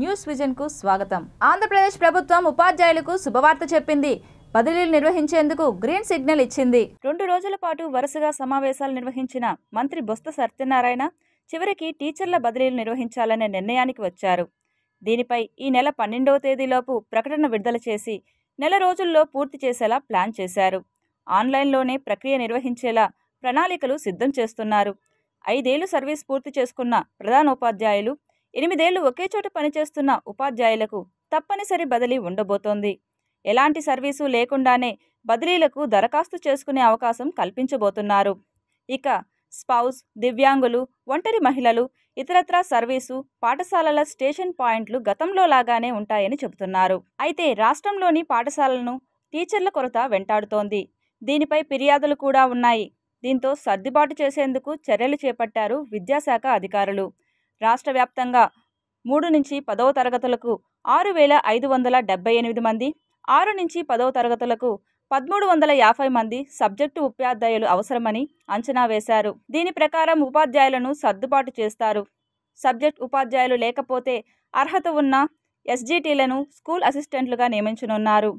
news vision కు స్వాగతం ఆంధ్రప్రదేశ్ ప్రభుత్వం ఉపాధ్యాయులకు శుభవార్త చెప్పింది బదిలీలు నిర్వహించేందుకు గ్రీన్ సిగ్నల్ ఇచ్చింది రెండు రోజుల పాటు వరుసగా సమావేశాలు నిర్వహించిన మంత్రి బొత్స సత్యనారాయణ చివరికి టీచర్ల బదిలీలు నిర్వహించాలనే నిర్ణయానికి వచ్చారు దీనిపై ఈ నెల పన్నెండవ తేదీలోపు ప్రకటన విడుదల చేసి నెల రోజుల్లో పూర్తి చేసేలా ప్లాన్ చేశారు ఆన్లైన్లోనే ప్రక్రియ నిర్వహించేలా ప్రణాళికలు సిద్ధం చేస్తున్నారు ఐదేళ్లు సర్వీస్ పూర్తి చేసుకున్న ప్రధానోపాధ్యాయులు ఎనిమిదేళ్లు ఒకే చోట పనిచేస్తున్న ఉపాధ్యాయులకు తప్పనిసరి బదిలీ ఉండబోతోంది ఎలాంటి సర్వీసు లేకుండానే బదిలీలకు దరఖాస్తు చేసుకునే అవకాశం కల్పించబోతున్నారు ఇక స్పౌస్ దివ్యాంగులు ఒంటరి మహిళలు ఇతరత్రా సర్వీసు పాఠశాలల స్టేషన్ పాయింట్లు గతంలో లాగానే ఉంటాయని చెబుతున్నారు అయితే రాష్ట్రంలోని పాఠశాలను టీచర్ల కొరత వెంటాడుతోంది దీనిపై ఫిర్యాదులు కూడా ఉన్నాయి దీంతో సర్దుబాటు చేసేందుకు చర్యలు చేపట్టారు విద్యాశాఖ అధికారులు రాష్ట్ర వ్యాప్తంగా మూడు నుంచి పదవ తరగతులకు ఆరు వేల ఐదు వందల డెబ్బై ఎనిమిది మంది ఆరు నుంచి పదవ తరగతులకు పదమూడు వందల యాభై మంది సబ్జెక్టు ఉపాధ్యాయులు అవసరమని అంచనా వేశారు దీని ప్రకారం ఉపాధ్యాయులను సర్దుబాటు చేస్తారు సబ్జెక్ట్ ఉపాధ్యాయులు లేకపోతే అర్హత ఉన్న ఎస్జీటీలను స్కూల్ అసిస్టెంట్లుగా నియమించనున్నారు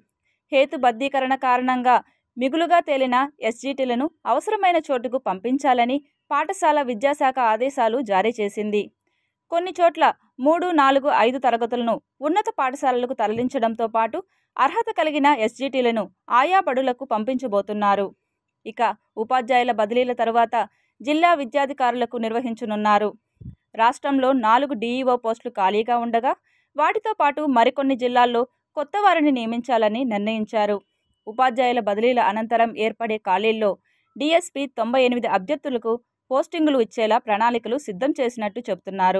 హేతుబద్ధీకరణ కారణంగా మిగులుగా తేలిన ఎస్జీటీలను అవసరమైన చోటుకు పంపించాలని పాఠశాల విద్యాశాఖ ఆదేశాలు జారీ చేసింది కొన్ని చోట్ల మూడు నాలుగు ఐదు తరగతులను ఉన్నత పాఠశాలలకు తరలించడంతో పాటు అర్హత కలిగిన ఎస్జిటీలను ఆయా బడులకు పంపించబోతున్నారు ఇక ఉపాధ్యాయుల బదిలీల తరువాత జిల్లా విద్యాధికారులకు నిర్వహించనున్నారు రాష్ట్రంలో నాలుగు డీఈఓ పోస్టులు ఖాళీగా ఉండగా వాటితో పాటు మరికొన్ని జిల్లాల్లో కొత్త వారిని నియమించాలని నిర్ణయించారు ఉపాధ్యాయుల బదిలీల అనంతరం ఏర్పడే ఖాళీల్లో డిఎస్పీ తొంభై ఎనిమిది అభ్యర్థులకు పోస్టింగులు ఇచ్చేలా ప్రణాళికలు సిద్ధం చేసినట్టు చెబుతున్నారు